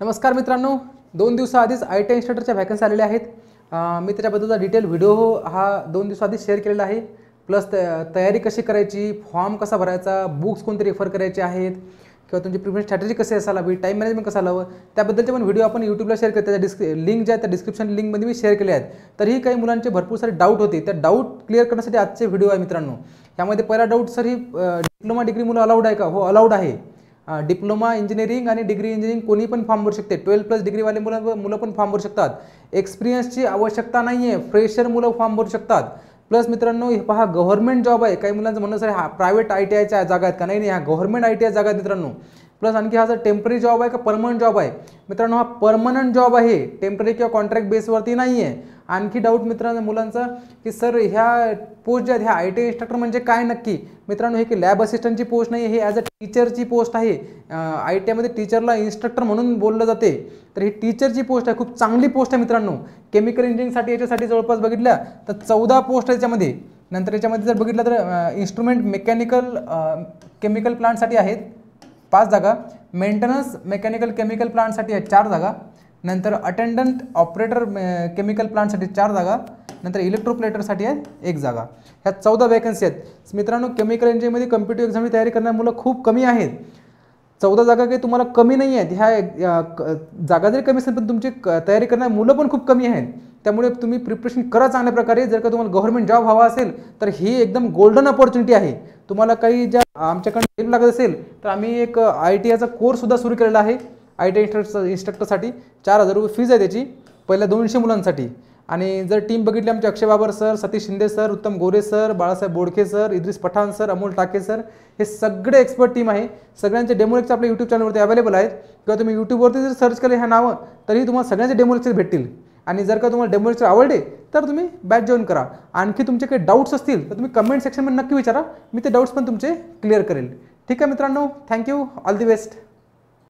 नमस्कार मित्रांनो दोन दिवसाआधीच आय टी इन्स्ट्रक्टरच्या व्हॅकन्सी आलेल्या आहेत मी त्याच्याबद्दलचा डिटेल व्हिडिओ हो हा दोन दिवसाआधीच शेअर केलेला आहे प्लस तयारी कशी करायची फॉर्म कसा भरायचा बुक्स कोणते रेफर करायचे आहेत किंवा तुमची प्रिफरन्स स्ट्रॅटेजी कशी असायला हवी टाईम मॅनेजमेंट कसा हवं त्याबद्दलचे पण व्हिडिओ आपण यूट्यूबला शेअर करतात त्याच्या डिस्क लिंक ज्या त्या डिस्क्रिप्शन लिंकमध्ये मी शेअर केले आहेत तरीही काही मुलांचे भरपूर सारे डाऊट होते त्या डाऊट क्लिअर करण्यासाठी आजचे व्हिडिओ आहे मित्रांनो यामध्ये पहिला डाऊट सर ही डिप्लोमा डिग्री मुलं अलाउड आहे का हो अलाउड आहे डिप्लोमा इंजिनिअरिंग आणि डिग्री इंजिनिअरिंग कोणी पण फॉर्म भरू शकते ट्वेल्थ प्लस डिग्रीवाले मुलं मुलं पण फॉर्म भरू शकतात एक्सपिरियन्सची आवश्यकता नाही आहे फ्रेशर मुलं फॉर्म भरू शकतात प्लस मित्रांनो हे पहा गव्हर्मेंट जॉब आहे काही मुलांचं म्हणणं सर हा प्रायव्हेट आय टी आयच्या जागा आहेत का नाही नाही ह्या गव्हर्मेंट आय टी आय जागा आहेत मित्रांनो प्लस आणखी हा जर टेम्पररी जॉब आहे का परमनंट जॉब आहे मित्रांनो हा परमनंट जॉब आहे टेम्पररी किंवा कॉन्ट्रॅक्ट बेसवरती नाही आहे आणखी डाऊट मित्रांनो मुलांचा की सर ह्या पोस्ट ज्या आहेत ह्या आय टी इन्स्ट्रक्टर म्हणजे काय नक्की मित्रांनो हे की लॅब असिस्टंटची पोस्ट नाही हे ॲज अ टीचरची पोस्ट आहे आय टी आयमध्ये टीचरला इन्स्ट्रक्टर म्हणून बोललं जाते तर ही टीचरची पोस्ट आहे खूप चांगली पोस्ट आहे मित्रांनो केमिकल इंजिनिअरिंगसाठी याच्यासाठी जवळपास बघितलं तर चौदा पोस्ट आहे त्याच्यामध्ये नंतर याच्यामध्ये जर बघितलं तर इन्स्ट्रुमेंट मेकॅनिकल केमिकल प्लांटसाठी आहेत पाच जागा मेंटेनन्स मेकॅनिकल केमिकल प्लांटसाठी आहेत चार जागा नंतर अटेंडंट ऑपरेटर केमिकल प्लांटसाठी चार जागा नंतर इलेक्ट्रोप्लेटरसाठी आहे एक जागा ह्या चौदा वॅकन्सी आहेत मित्रांनो केमिकल इंजिनिअरिंगमध्ये कम्पिटिव्ह एक्झामची तयारी करणारी मुलं खूप कमी आहेत चौदा जागा काही तुम्हाला कमी नाही आहेत ह्या जागा जरी कमी असेल पण तुमची तयारी करणारी मुलं पण खूप कमी आहेत त्यामुळे तुम्ही प्रिपरेशन करा चांगल्या प्रकारे जर का तुम्हाला गव्हर्नमेंट जॉब हवा असेल तर ही एकदम गोल्डन अपॉर्च्युनिटी आहे तुम्हाला काही ज्या आमच्याकडे हेल्प लागत असेल तर आम्ही एक आय uh, टी आयचा कोर्ससुद्धा सुरू केलेला आहे आय टी आय इन्स्ट्रक्टरसाठी चार हजार रुपये फीज आहे त्याची पहिल्या दोनशे मुलांसाठी आणि जर टीम बघितली आमचे Akshay Babar sir Satish Shinde sir Uttam Gore sir Balasaheb Bodke sir Idris Pathan sir Amol Take sir हे सगळे एक्सपर्ट टीम आहे सगळ्यांचे डेमोलेक्स आपल्या यूट्यूब चॅनलवरती अवेलेबल आहेत किंवा तुम्ही यूट्यूबवरती जर सर्च केले ह्या नावं तरी तुम्हाला सगळ्यांचे डेमोलेक्स भेटतील आणि जर का तुम्हाला डेमोलेक्चर आवडले तर तुम्ही बॅच जॉईन करा आणखी तुमचे काही डाऊट्स असतील तर तुम्ही कमेंट सेक्शनमध्ये नक्की विचारा मी ते डाऊट्स पण तुमचे क्लिअर करेल ठीक आहे मित्रांनो थँक्यू ऑल दी बेस्ट